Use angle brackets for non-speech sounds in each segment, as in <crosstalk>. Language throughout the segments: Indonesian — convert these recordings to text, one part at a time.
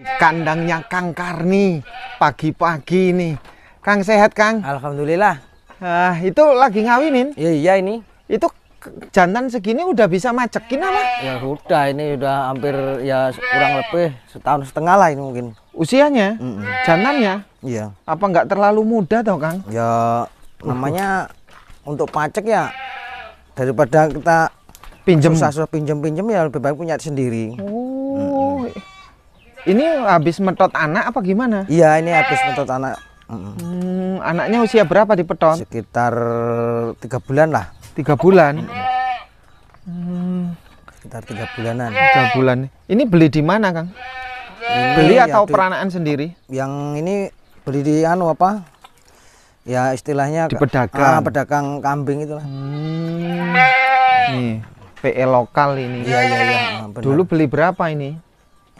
Kandangnya Kang Karni pagi-pagi ini. Kang sehat Kang? Alhamdulillah. Ah, itu lagi ngawinin? Iya iya ini. Itu jantan segini udah bisa macekin apa? Ya udah ini udah hampir ya kurang lebih setahun setengah lah ini mungkin. Usianya? Mm -mm. Jantannya? Iya. Apa nggak terlalu muda tau Kang? Ya namanya uh. untuk pacek ya daripada kita pinjem susah, susah pinjam pinjam ya lebih baik punya sendiri. Oh ini habis metot anak apa gimana? Iya, ini habis metot anak. Hmm, anaknya usia berapa di peton? Sekitar tiga bulan lah. Tiga bulan. Hmm. Sekitar tiga bulanan. Tiga bulan. Ini beli di mana, Kang? Ini beli atau ya, sendiri? Yang ini beli di anu apa? Ya istilahnya di pedagang. Ah, pedagang kambing itulah. Hmm. Nih, PE lokal ini. Iya, iya, iya. Ah, Dulu beli berapa ini?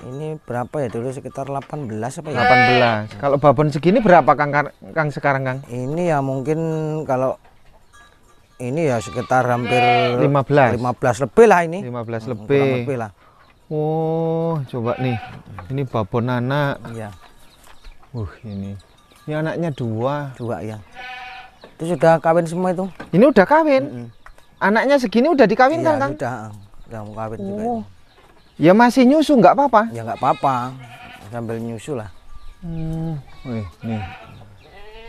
ini berapa ya dulu sekitar 18 apa ya 18 kalau babon segini berapa Kang Kang sekarang Kang ini ya mungkin kalau ini ya sekitar hampir 15 15 lebih lah ini 15 hmm, lebih, belas lebih lah Oh coba nih ini babon anak ya uh ini ini anaknya dua dua ya itu sudah kawin semua itu ini udah kawin mm -mm. anaknya segini udah dikawinkan ya, kan udah udah mau kawin oh. juga itu. Ya masih nyusu nggak apa-apa? Ya nggak apa-apa, sambil nyusu lah. Hmm. Wih, nih.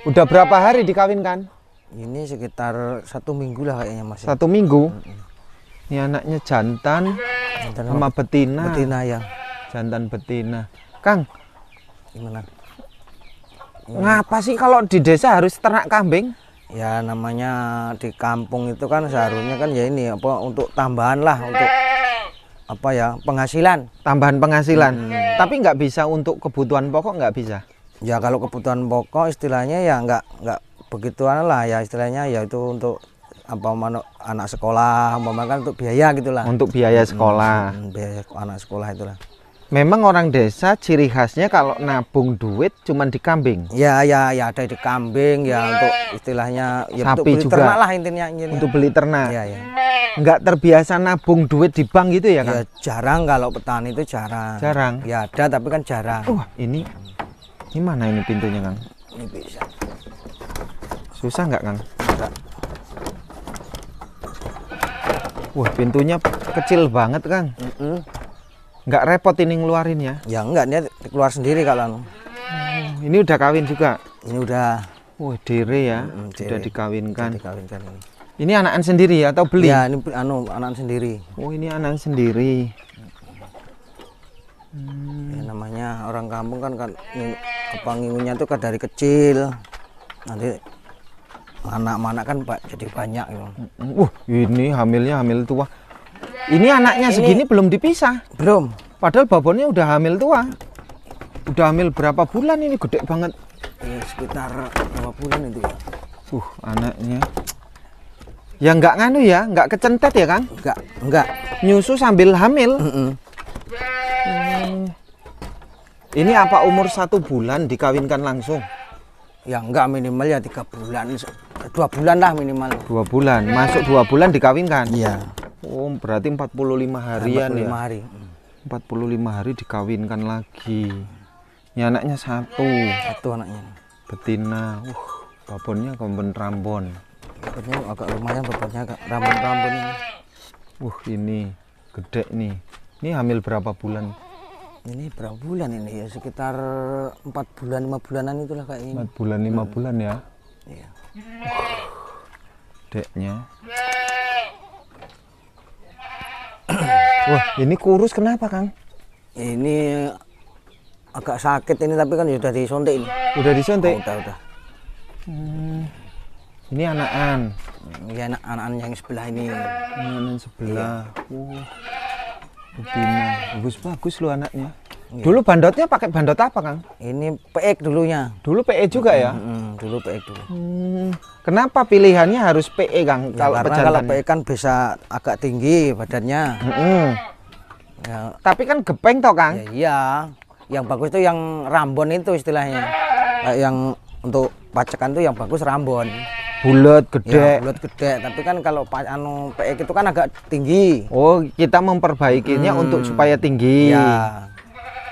Udah berapa hari dikawinkan? Ini sekitar satu minggu lah kayaknya masih. Satu minggu. Hmm. Ini anaknya jantan, jantan sama betina. Betina yang. Jantan betina. Kang. Gimana? Gimana? Ngapa sih kalau di desa harus ternak kambing? Ya namanya di kampung itu kan seharusnya kan ya ini apa untuk tambahan lah untuk apa ya penghasilan tambahan penghasilan hmm. tapi nggak bisa untuk kebutuhan pokok nggak bisa ya kalau kebutuhan pokok istilahnya ya nggak nggak begituan lah ya istilahnya ya itu untuk apa mana anak sekolah memakan makan untuk biaya gitulah untuk biaya sekolah hmm, biaya anak sekolah itulah Memang orang desa ciri khasnya kalau nabung duit cuman di kambing. Ya ya ya ada di kambing ya untuk istilahnya ya sapi untuk beli juga. ternak lah intinya, intinya. Untuk beli ternak. Ya, ya. Enggak terbiasa nabung duit di bank gitu ya kan? Ya, jarang kalau petani itu jarang. Jarang. Ya ada tapi kan jarang. Wah, oh, ini gimana ini pintunya, Kang? Ini bisa. Susah nggak, Kang? Enggak. Wah, pintunya kecil banget, Kang. Mm -mm nggak repot ini ngeluarin ya? Ya enggak, dia keluar sendiri kalau. Hmm, ini udah kawin juga? Ini udah. Wah, diri ya, hmm, diri. sudah dikawinkan. Sudah dikawinkan ini. Ini anakan sendiri ya atau beli? Ya, ini anu anakan sendiri. Oh, ini anakan sendiri. Hmm. Ya, namanya orang kampung kan kan apa ngingunya tuh kan dari kecil. Nanti anak-anak kan Pak jadi banyak gitu. Uh, ini hamilnya hamil tua. Ini anaknya ini, segini belum dipisah. Belum. Padahal babonnya udah hamil tua. Udah hamil berapa bulan ini gede banget. Ya, sekitar berapa bulan itu ya? Uh, anaknya. Ya nggak nganu ya, nggak kecentet ya kan? Nggak, nggak. Nyusu sambil hamil. Mm -mm. Ini apa umur satu bulan dikawinkan langsung? Ya enggak minimal ya tiga bulan, dua bulan lah minimal. Dua bulan, masuk dua bulan dikawinkan. Iya. Oh, berarti 45 eh, harian 45 ya. hari. 45 mm. hari dikawinkan lagi. Ini anaknya satu. Satu anaknya. Betina. Uh, babonnya kemben rambon. Babonnya agak lumayan babonnya agak rambon-rambon. Uh, ini gede nih. Ini hamil berapa bulan? Ini berapa bulan ini ya? Sekitar 4 bulan, 5 bulanan itulah kayak ini. 4 bulan, 5 hmm. bulan ya? Iya. Uh, deknya. Wah, ini kurus kenapa, Kang? Ini agak sakit ini tapi kan sudah disuntik ini. Sudah disuntik? Oh, udah, udah. Hmm. Ini anakan. Ya anak anakan yang sebelah ini. Anak sebelah. Iya. Wah. Betina. Bagus bagus lu anaknya. Iya. Dulu bandotnya pakai bandot apa, Kang? Ini PE dulunya. Dulu PE juga ya? -hmm dulu PE dulu. Hmm. Kenapa pilihannya harus PE Kang? Ya, kalau karena kalau PE kan bisa agak tinggi badannya. -hmm. ya. Tapi kan gepeng toh Kang? Ya, iya. Yang bagus itu yang rambon itu istilahnya. yang untuk pacekan tuh yang bagus rambon. Bulat gede. Ya, bulat gede. Tapi kan kalau anu PE itu kan agak tinggi. Oh, kita memperbaikinya hmm. untuk supaya tinggi. Ya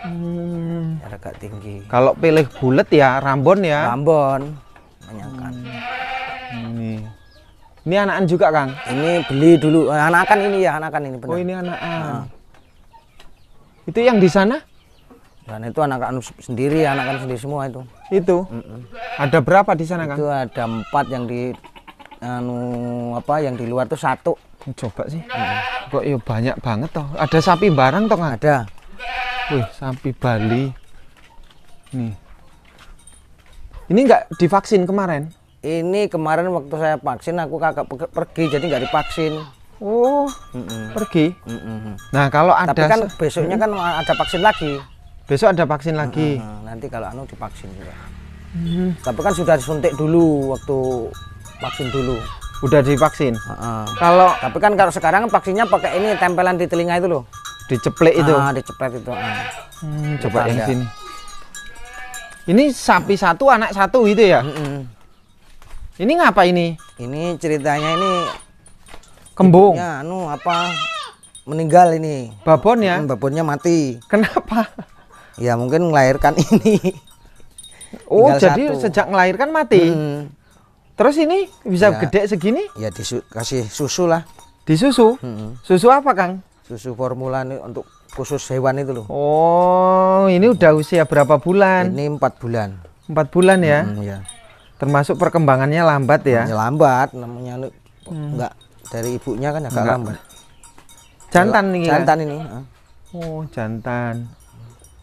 hmm. agak tinggi kalau pilih bulat ya Rambon ya Rambon menyangkan ini ini anakan juga Kang ini beli dulu eh, anakan ini ya anakan ini benar. oh ini anakan nah. itu yang di sana dan itu anakan sendiri anakan sendiri semua itu itu mm -mm. ada berapa di sana Kang itu ada empat yang di anu apa yang di luar tuh satu coba sih -mm. kok yuk ya banyak banget toh ada sapi barang toh ada Wih, sapi Bali. Nih. Ini nggak divaksin kemarin? Ini kemarin waktu saya vaksin aku kagak pergi jadi nggak divaksin. Oh, mm -mm. pergi. Mm -mm. Nah kalau ada. Tapi kan besoknya mm -mm. kan ada vaksin lagi. Besok ada vaksin lagi. Mm -mm. Nanti kalau anu divaksin juga. Mm. Tapi kan sudah disuntik dulu waktu vaksin dulu. Udah divaksin. Mm -mm. Kalau. Tapi kan kalau sekarang vaksinnya pakai ini tempelan di telinga itu loh diceplek itu ah, diceplek itu ah. hmm, coba yang sini ini sapi satu anak satu gitu ya mm -mm. ini ngapa ini ini ceritanya ini kembung ya anu apa meninggal ini babon ya babonnya mati kenapa <laughs> ya mungkin melahirkan <laughs> ini oh Tinggal jadi satu. sejak melahirkan mati hmm. terus ini bisa ya, gede segini ya disu, kasih susu lah disusu hmm. susu apa kang susu formula ini untuk khusus hewan itu loh oh ini udah usia berapa bulan ini empat bulan empat bulan ya hmm, ya termasuk perkembangannya lambat ya, Hanya lambat namanya hmm. enggak dari ibunya kan agak ya, enggak. lambat jantan ini ya? jantan ini oh jantan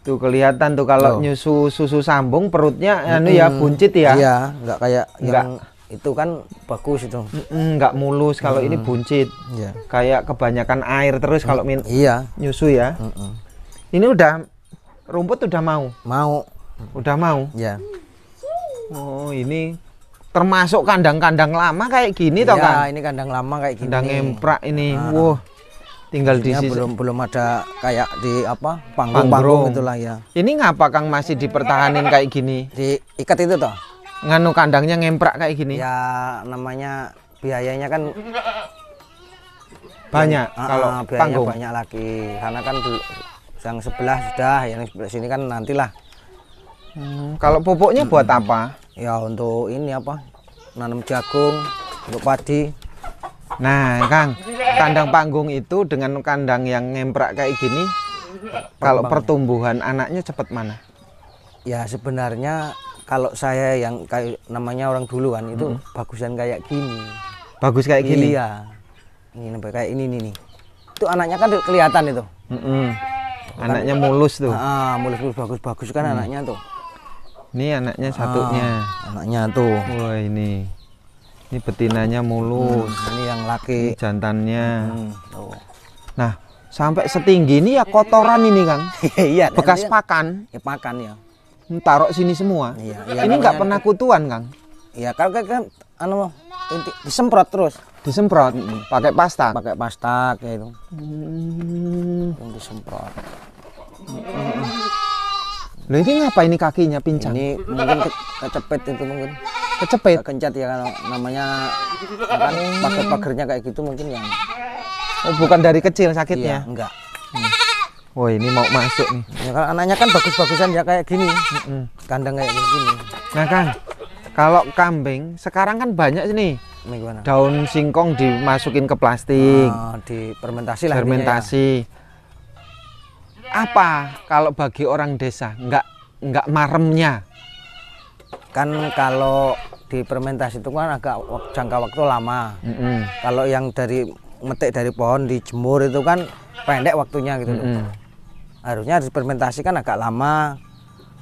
tuh kelihatan tuh kalau oh. nyusu susu sambung perutnya hmm. anu ya buncit ya iya enggak kayak enggak. yang itu kan bagus itu nggak mulus kalau mm. ini buncit yeah. kayak kebanyakan air terus kalau min iya nyusu ya mm -mm. ini udah rumput udah mau mau udah mau ya yeah. oh ini termasuk kandang-kandang lama kayak gini yeah, toh kan ini kandang lama kayak gini kandang emprak ini nah. wow tinggal di sini belum belum ada kayak di apa panggung panggung, panggung itulah ya ini ngapa kang masih dipertahanin kayak gini diikat itu toh nganu kandangnya ngemprak kayak gini ya namanya biayanya kan banyak ya, kalau uh, biayanya panggung. banyak lagi karena kan yang sebelah sudah yang sebelah sini kan nantilah hmm, kalau pupuknya hmm. buat apa ya untuk ini apa nanam jagung untuk padi nah kang kandang panggung itu dengan kandang yang ngemprak kayak gini kalau pertumbuhan anaknya cepat mana ya sebenarnya kalau saya yang kayak namanya orang dulu kan itu hmm. bagusan kayak gini bagus kayak gini ya. ini kayak ini nih itu anaknya kan kelihatan itu mm anaknya mulus tuh ah, mulus mulus bagus bagus kan hmm. anaknya tuh ini anaknya satunya ah, anaknya tuh wah ini ini betinanya mulus hmm, ini yang laki ini jantannya hmm, tuh. nah sampai setinggi ini ya kotoran ini kan <laughs> iya bekas pakan ya pakan ya taruh sini semua. Iya, iya, ini nggak pernah kutuan, Kang. Iya, kalau kayak kan anu inti, disemprot terus. Disemprot pakai pasta. Pakai pasta kayak itu. Hmm. Disemprot. Hmm. Loh ini ngapa ini kakinya pincang? Ini mungkin ke, kecepet itu mungkin. Kecepet? Kencet ya kalau namanya pakai pagernya kayak gitu mungkin yang. Oh, bukan dari kecil sakitnya? Iya, enggak. Wah ini mau masuk nih. Ya, kalau anaknya kan bagus-bagusan ya kayak gini, kandang kayak gini. Nah kan, kalau kambing sekarang kan banyak nih daun singkong dimasukin ke plastik, oh, fermentasi lah. Fermentasi. Ya. Apa kalau bagi orang desa nggak nggak maremnya? Kan kalau di itu kan agak jangka waktu lama. Mm -hmm. Kalau yang dari metik dari pohon dijemur itu kan pendek waktunya gitu mm -hmm harusnya harus fermentasi kan agak lama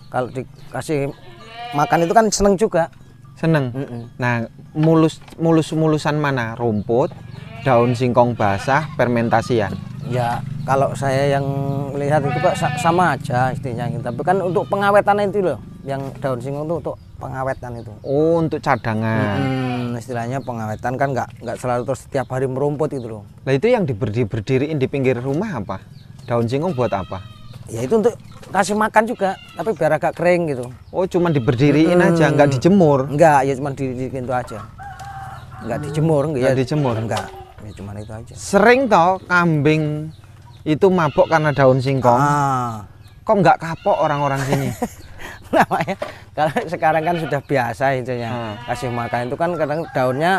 kalau dikasih makan itu kan seneng juga seneng mm -mm. nah mulus mulus mulusan mana rumput daun singkong basah fermentasian ya kalau saya yang lihat itu pak sama aja istilahnya gitu. tapi kan untuk pengawetan itu loh yang daun singkong itu untuk pengawetan itu oh untuk cadangan hmm, istilahnya pengawetan kan nggak nggak selalu terus setiap hari merumput itu loh nah itu yang diberdiri berdiriin di pinggir rumah apa daun singkong buat apa ya itu untuk kasih makan juga tapi biar agak kering gitu oh cuma diberdiriin hmm. Ya aja nggak dijemur nggak ya cuma di, itu aja nggak dijemur nggak ya, dijemur nggak ya cuma itu aja sering toh kambing itu mabok karena daun singkong ah. kok nggak kapok orang-orang sini <laughs> namanya kalau sekarang kan sudah biasa intinya hmm. kasih makan itu kan kadang daunnya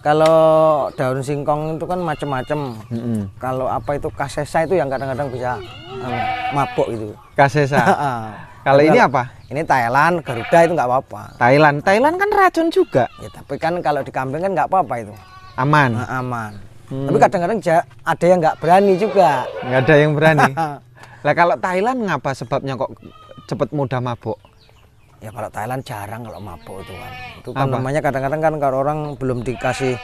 kalau daun singkong itu kan macam-macam. Mm -hmm. Kalau apa itu kasesa itu yang kadang-kadang bisa um, mabuk itu. Kasesa. <laughs> kalau ini apa? Ini Thailand, Garuda itu nggak apa-apa. Thailand, Thailand kan racun juga. Ya, tapi kan kalau di kambing kan nggak apa-apa itu. Aman. Nah, aman. Hmm. Tapi kadang-kadang ada yang nggak berani juga. Nggak ada yang berani. <laughs> Lah kalau Thailand ngapa sebabnya kok cepet mudah mabuk? ya kalau Thailand jarang kalau mabuk itu kan itu kan Apa? namanya kadang-kadang kan kalau orang belum dikasih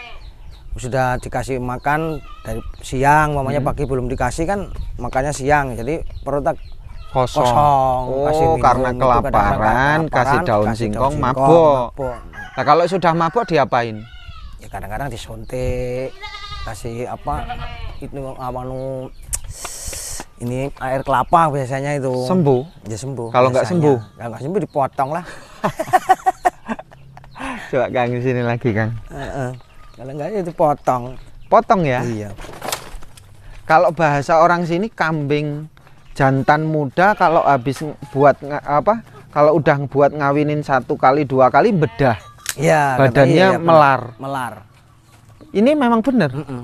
sudah dikasih makan dari siang mamanya hmm. pagi belum dikasih kan makanya siang jadi perut kosong, kosong. oh kasih minum, karena kelaparan, kasih daun kasih singkong, singkong mabuk. mabuk nah kalau sudah mabuk diapain ya kadang-kadang disuntik kasih apa itu nu ini air kelapa biasanya itu sembuh ya sembuh kalau nggak sembuh kalau nggak sembuh dipotong lah <laughs> coba kang sini lagi kang uh -uh. kalau nggak ya itu potong potong ya iya kalau bahasa orang sini kambing jantan muda kalau habis buat apa kalau udah buat ngawinin satu kali dua kali bedah ya badannya iya, melar melar ini memang benar mm -mm.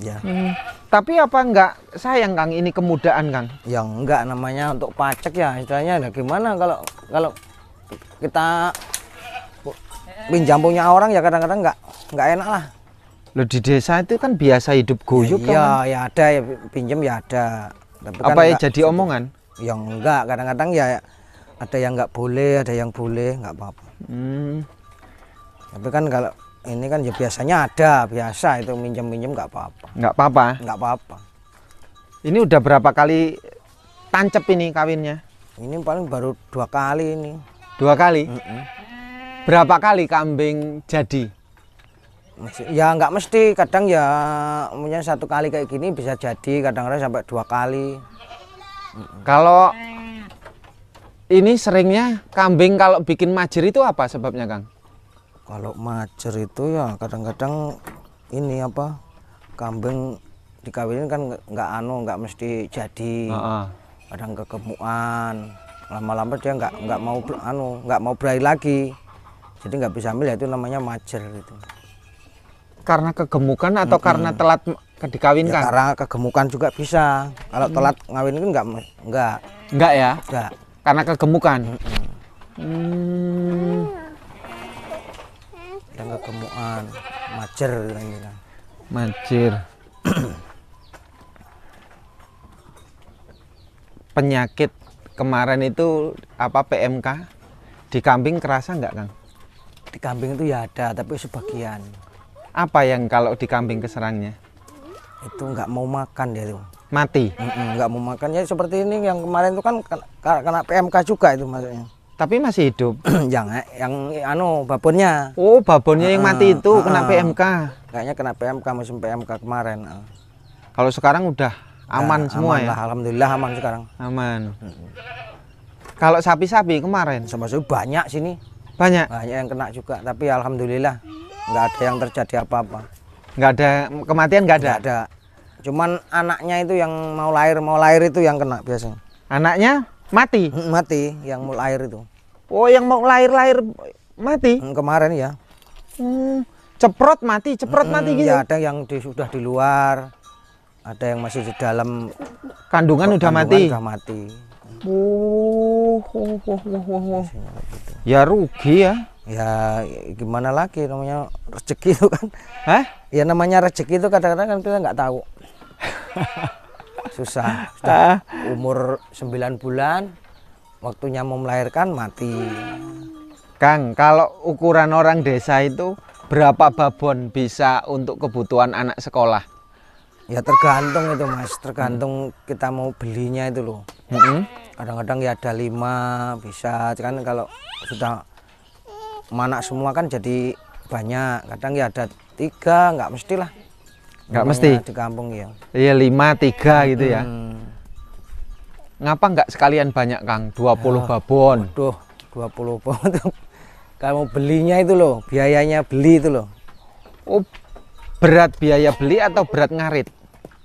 Ya. Hmm. Tapi apa enggak sayang Kang ini kemudaan Kang? Ya enggak namanya untuk pacek ya istilahnya. Nah, gimana kalau kalau kita pinjam punya orang ya kadang-kadang enggak enggak enak lah. Lo di desa itu kan biasa hidup guyuk ya, kan? Iya, ya ada ya pinjam ya ada. Tapi kan apa kan ya jadi omongan? Ya enggak, kadang-kadang ya ada yang enggak boleh, ada yang boleh, enggak apa-apa. Hmm. Tapi kan kalau ini kan ya biasanya ada biasa itu minjem minjem nggak apa-apa nggak apa-apa nggak apa-apa ini udah berapa kali tancep ini kawinnya ini paling baru dua kali ini dua kali mm -mm. berapa kali kambing jadi ya nggak mesti kadang ya punya satu kali kayak gini bisa jadi kadang-kadang sampai dua kali kalau ini seringnya kambing kalau bikin majer itu apa sebabnya kang kalau macer itu ya kadang-kadang ini apa kambing dikawinin kan nggak anu nggak mesti jadi uh-uh. kadang kekemuan lama-lama dia nggak nggak mau anu nggak mau berai lagi jadi nggak bisa ambil itu namanya macer itu karena kegemukan atau hmm karena telat dikawinkan ya, karena kegemukan juga bisa kalau hmm. telat ngawin kan nggak nggak nggak ya nggak karena kegemukan hmm ada nggak kemuan macer gitu. Macir. <coughs> penyakit kemarin itu apa PMK di kambing kerasa nggak kang di kambing itu ya ada tapi sebagian apa yang kalau di kambing keserangnya itu nggak mau makan dia tuh mati nggak mm -mm, mau makan ya seperti ini yang kemarin itu kan kena PMK juga itu maksudnya tapi masih hidup <clears throat> yang yang anu babonnya oh babonnya uh, yang mati ah, itu uh, kena ah. PMK kayaknya kena PMK musim PMK kemarin kalau sekarang udah aman ya, semua aman ya lah, alhamdulillah aman sekarang aman kalau sapi-sapi kemarin sama sapi banyak sini banyak banyak yang kena juga tapi alhamdulillah nggak ada yang terjadi apa-apa nggak ada kematian nggak ada nggak ada cuman anaknya itu yang mau lahir mau lahir itu yang kena biasanya anaknya mati hmm, mati yang mau lahir itu oh yang mau lahir lahir mati hmm, kemarin ya hmm, ceprot mati ceprot hmm, mati gitu ya ada yang di, sudah di luar ada yang masih di dalam kandungan, kandungan udah mati udah mati oh, oh, oh, oh, oh, oh. ya rugi ya ya gimana lagi namanya rezeki itu kan Hah? ya namanya rezeki itu kadang-kadang kan kita nggak tahu <laughs> susah sudah umur 9 bulan waktunya mau melahirkan mati Kang kalau ukuran orang desa itu berapa babon bisa untuk kebutuhan anak sekolah ya tergantung itu mas tergantung hmm. kita mau belinya itu loh kadang-kadang hmm. ya ada lima bisa kan kalau sudah mana semua kan jadi banyak kadang ya ada tiga nggak mestilah nggak iya, mesti di kampung ya iya lima tiga gitu ya. hmm. ya ngapa nggak sekalian banyak kang 20 puluh ah, babon dua puluh babon kamu belinya itu loh biayanya beli itu loh oh berat biaya beli atau berat ngarit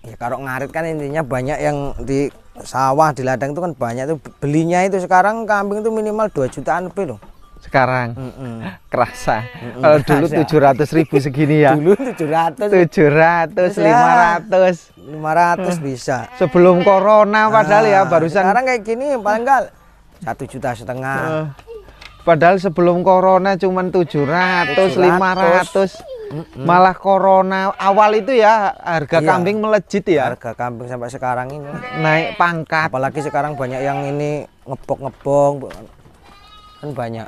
ya kalau ngarit kan intinya banyak yang di sawah di ladang itu kan banyak tuh belinya itu sekarang kambing itu minimal 2 jutaan lebih loh sekarang mm -mm. kerasa mm -mm. kalau dulu tujuh ratus ribu segini ya dulu tujuh ratus tujuh ratus lima ratus lima ratus bisa sebelum corona padahal nah, ya ah, barusan sekarang kayak gini paling enggak satu juta setengah uh, padahal sebelum corona cuma tujuh ratus lima ratus malah corona awal itu ya harga iya, kambing melejit ya harga kambing sampai sekarang ini naik pangkat apalagi sekarang banyak yang ini ngepok ngepong kan banyak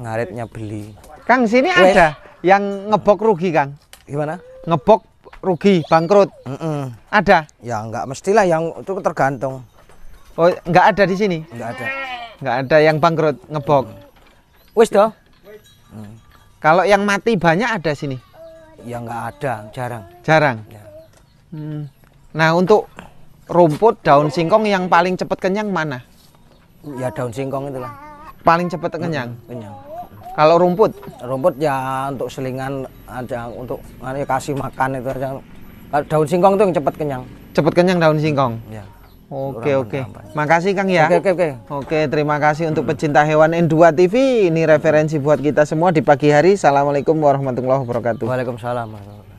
ngaretnya beli Kang sini Weh. ada yang ngebok rugi Kang gimana ngebok rugi bangkrut mm -mm. ada ya nggak mestilah yang itu tergantung oh nggak ada di sini nggak ada nggak ada yang bangkrut ngebok mm. wis dong mm. kalau yang mati banyak ada sini ya nggak ada jarang jarang ya. hmm. nah untuk rumput daun singkong yang paling cepat kenyang mana ya daun singkong itulah paling cepat kenyang mm -hmm. kenyang kalau rumput? Rumput ya untuk selingan aja untuk ya kasih makan itu aja. Daun singkong tuh yang cepat kenyang. Cepat kenyang daun singkong. Ya. Oke oke. Makasih Kang ya. Oke oke oke. Oke, terima kasih untuk pecinta hewan N2 TV. Ini referensi buat kita semua di pagi hari. Assalamualaikum warahmatullahi wabarakatuh. Waalaikumsalam.